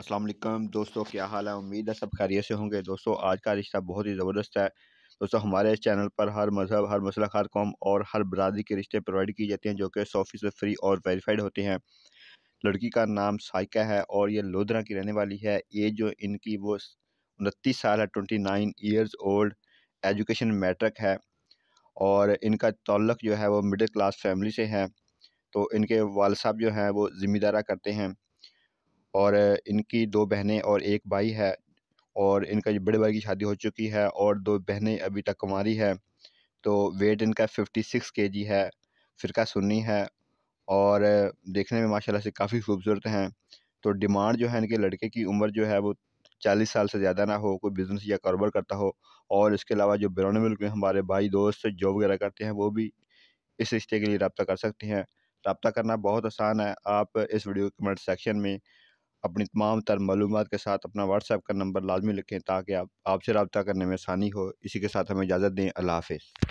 असलम दोस्तों क्या हाल है उम्मीद है सब खैरियत से होंगे दोस्तों आज का रिश्ता बहुत ही ज़बरदस्त है दोस्तों हमारे इस चैनल पर हर मज़हब हर मसला हर कौम और हर बरदरी के रिश्ते प्रोवाइड किए जाते हैं जो कि सौ फीसद फ्री और वेरीफाइड होते हैं लड़की का नाम साइका है और ये लोधरा की रहने वाली है एज जो इनकी वो उनतीस साल है twenty nine years old education matric है और इनका तल्लक जो है वो मिडिल क्लास फैमिली से है तो इनके वाल साहब जो हैं वो ज़िम्मेदारा करते हैं और इनकी दो बहनें और एक भाई है और इनका बड़े भाई की शादी हो चुकी है और दो बहनें अभी तक कुमारी है तो वेट इनका फ़िफ्टी सिक्स के जी है फ़िरका सुन्नी है और देखने में माशाल्लाह से काफ़ी खूबसूरत हैं तो डिमांड जो है इनके लड़के की उम्र जो है वो चालीस साल से ज़्यादा ना हो कोई बिज़नेस या कारोबार करता हो और इसके अलावा जो बैरून मुल्क में हमारे भाई दोस्त जॉब वगैरह करते हैं वो भी इस रिश्ते के लिए रबता कर सकते हैं रबता करना बहुत आसान है आप इस वीडियो कमेंट सेक्शन में अपनी तमाम तर मालूम के साथ अपना व्हाट्सएप का नंबर लाजमी लिखें ताकि आप आपसे रबता करने में आसानी हो इसी के साथ हमें इजाज़त दें अल्लाह हाफ़